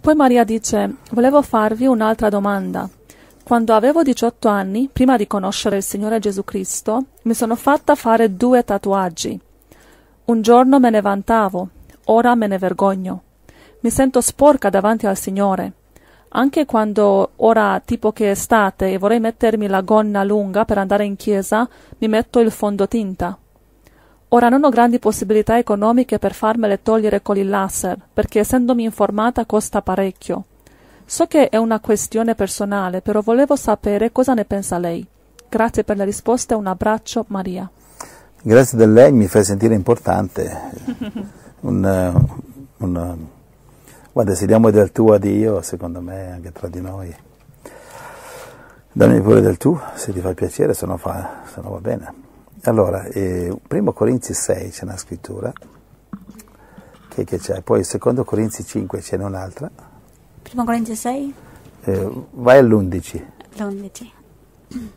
Poi Maria dice, volevo farvi un'altra domanda. Quando avevo 18 anni, prima di conoscere il Signore Gesù Cristo, mi sono fatta fare due tatuaggi. Un giorno me ne vantavo, ora me ne vergogno. Mi sento sporca davanti al Signore. Anche quando ora tipo che è estate e vorrei mettermi la gonna lunga per andare in chiesa, mi metto il fondotinta. Ora non ho grandi possibilità economiche per farmele togliere con il laser, perché essendomi informata costa parecchio. So che è una questione personale, però volevo sapere cosa ne pensa lei. Grazie per la risposta e un abbraccio, Maria. Grazie a lei, mi fai sentire importante. un, un, guarda, se diamo del tuo a Dio, secondo me, anche tra di noi. Dammi pure del tuo, se ti fa piacere, se no, se no va bene. Allora, eh, primo Corinzi 6 c'è una scrittura, che, che c'è? Poi secondo Corinzi 5 c'è un'altra. Primo Corinzi 6? Eh, vai all'11. L'11.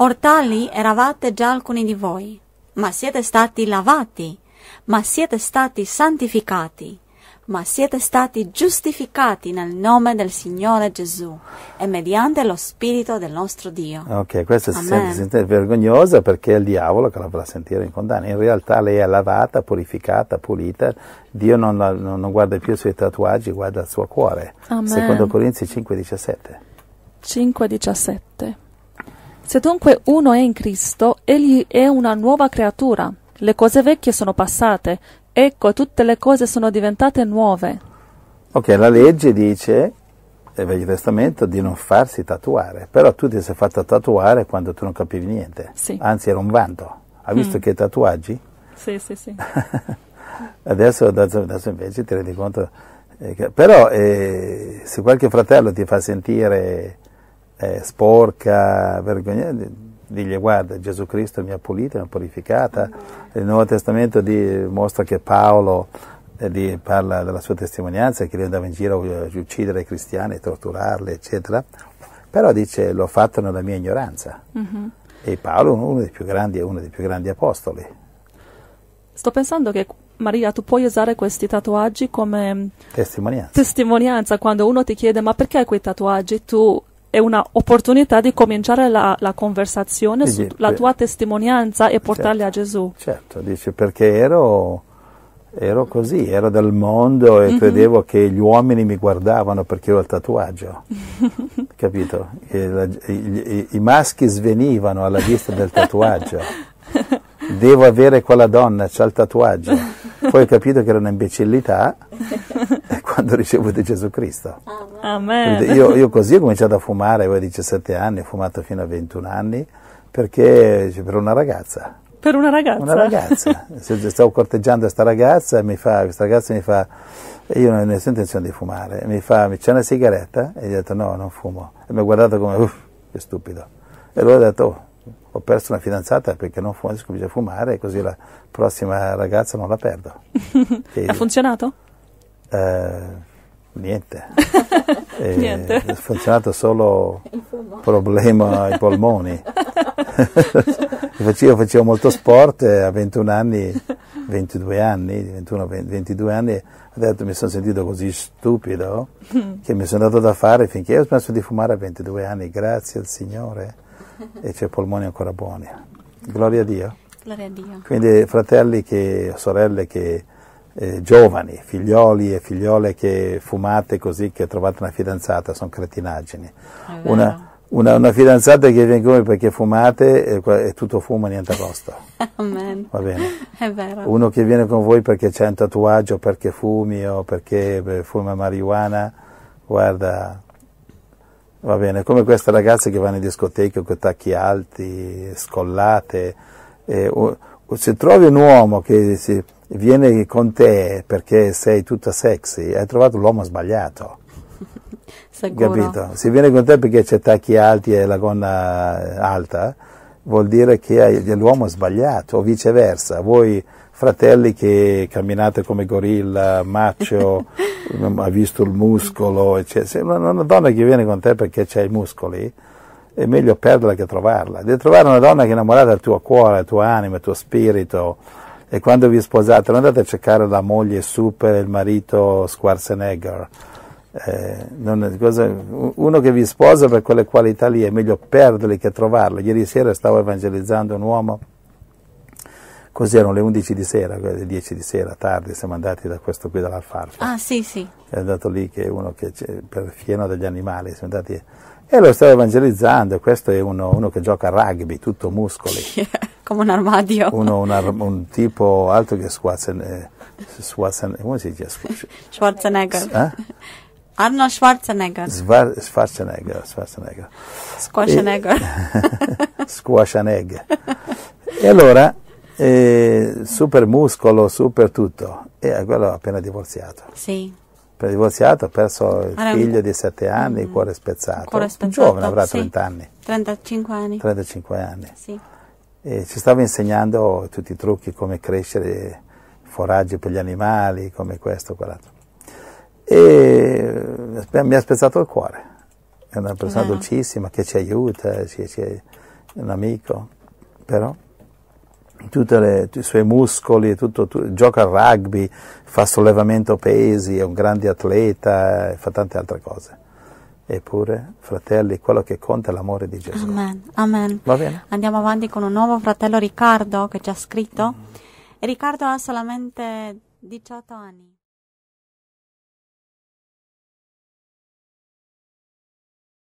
Ortali eravate già alcuni di voi, ma siete stati lavati, ma siete stati santificati, ma siete stati giustificati nel nome del Signore Gesù e mediante lo Spirito del nostro Dio. Ok, questa si sente, si sente, vergognosa perché è il diavolo che la fa sentire in condanna. In realtà lei è lavata, purificata, pulita. Dio non, la, non, non guarda più i suoi tatuaggi, guarda il suo cuore. Amen. Secondo Corinzi 5,17. 5,17. Se dunque uno è in Cristo, egli è una nuova creatura. Le cose vecchie sono passate, Ecco, tutte le cose sono diventate nuove. Ok, la legge dice, nel Vecchio Testamento, di non farsi tatuare, però tu ti sei fatto tatuare quando tu non capivi niente. Sì. Anzi, era un vanto. Ha visto mm. che tatuaggi? Sì, sì, sì. adesso, adesso, adesso, invece ti rendi conto. Eh, però eh, se qualche fratello ti fa sentire eh, sporca, vergognosa, digli guarda Gesù Cristo mi ha pulito, mi ha purificata, il Nuovo Testamento di, mostra che Paolo eh, di, parla della sua testimonianza che lui andava in giro a eh, uccidere i cristiani, torturarli eccetera, però dice l'ho fatto nella mia ignoranza uh-huh. e Paolo è uno dei più grandi, uno dei più grandi apostoli. Sto pensando che Maria, tu puoi usare questi tatuaggi come testimonianza. testimonianza. Quando uno ti chiede ma perché quei tatuaggi, tu è un'opportunità di cominciare la, la conversazione Quindi, sulla tua testimonianza e portarli certo, a Gesù. Certo, dice perché ero, ero, così, ero del mondo e mm-hmm. credevo che gli uomini mi guardavano perché ho il tatuaggio, capito? La, i, I maschi svenivano alla vista del tatuaggio. Devo avere quella donna, c'ha il tatuaggio. Poi ho capito che era un'imbecillità eh, quando ho ricevuto Gesù Cristo. Amen. Io, io, così ho cominciato a fumare a 17 anni, ho fumato fino a 21 anni, perché cioè, per una ragazza. Per una ragazza? Una ragazza. Stavo corteggiando questa ragazza e mi fa, questa ragazza mi fa, io non ho nessuna intenzione di fumare, mi fa, c'è una sigaretta? E gli ho detto no, non fumo. E mi ha guardato come, uff, che stupido. E lui ha detto, oh, ho perso una fidanzata perché non fumo, a fumare e così la prossima ragazza non la perdo. e, ha funzionato? Eh, niente. eh, niente. Ha funzionato solo problema ai polmoni. io facevo molto sport eh, a 21 anni, 22 anni, 21, 22 anni, adesso mi sono sentito così stupido mm. che mi sono dato da fare finché ho smesso di fumare a 22 anni, grazie al Signore e c'è polmoni ancora buoni. Gloria a Dio. Gloria a Dio. Quindi fratelli che, sorelle che, eh, giovani, figlioli e figliole che fumate così che trovate una fidanzata, sono cretinaggini. Una, una, una, fidanzata che viene come perché fumate e, e tutto fuma e niente a costo. Amen. Va bene. È vero. Uno che viene con voi perché c'è un tatuaggio, perché fumi o perché eh, fuma marijuana, guarda, Va bene, come queste ragazze che vanno in discoteca con tacchi alti, scollate, eh, o, se trovi un uomo che si, viene con te perché sei tutta sexy, hai trovato l'uomo sbagliato. Sicuro. Capito? Se viene con te perché c'è tacchi alti e la gonna eh, alta, vuol dire che l'uomo sbagliato, o viceversa. Voi fratelli che camminate come gorilla, macio, ha visto il muscolo, eccetera. Se una donna che viene con te perché c'ha i muscoli, è meglio perderla che trovarla. Devi trovare una donna che è innamorata del tuo cuore, della tua anima, del tuo spirito. E quando vi sposate, non andate a cercare la moglie super e il marito Schwarzenegger. Eh, è, cosa, uno che vi sposa per quelle qualità lì è meglio perderle che trovarle. Ieri sera stavo evangelizzando un uomo Così erano le 11 di sera, le 10 di sera, tardi, siamo andati da questo qui dall'Alfarfa. Ah, sì, sì. È andato lì che uno che per fieno degli animali, siamo andati e lo stavo evangelizzando, questo è uno, uno che gioca a rugby, tutto muscoli. Come un armadio. Uno, un, ar- un tipo altro che Schwarzenegger, eh, Schwarzenegger come si dice? Schwarzenegger. Eh? Arnold Schwarzenegger. Svar- Schwarzenegger, Schwarzenegger. Schwarzenegger. E, Schwarzenegger. e allora e super muscolo, super tutto. E eh, quello appena divorziato. Sì. Appena divorziato, ha perso il Era figlio un... di 7 anni, mm. cuore spezzato. Cuore spezzato. Giovane, avrà 30 sì. anni. 35 anni. 35 anni. Sì. E ci stava insegnando tutti i trucchi, come crescere foraggi per gli animali, come questo, quell'altro. E eh, mi ha spezzato il cuore. È una persona eh. dolcissima che ci aiuta, ci, ci è un amico, però tutti i suoi muscoli, tutto, tu, gioca al rugby, fa sollevamento pesi, è un grande atleta, eh, fa tante altre cose. Eppure, fratelli, quello che conta è l'amore di Gesù. Amen, amen. Va bene? Andiamo avanti con un nuovo fratello Riccardo che ci ha scritto. Riccardo ha solamente 18 anni.